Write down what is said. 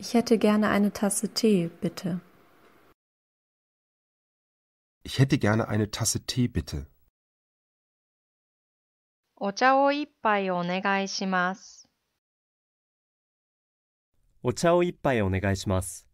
Ich hätte gerne eine Tasse Tee, bitte. Ich hätte gerne eine Tasse Tee, bitte. お茶を一杯お願いします。お茶を一杯お願いします。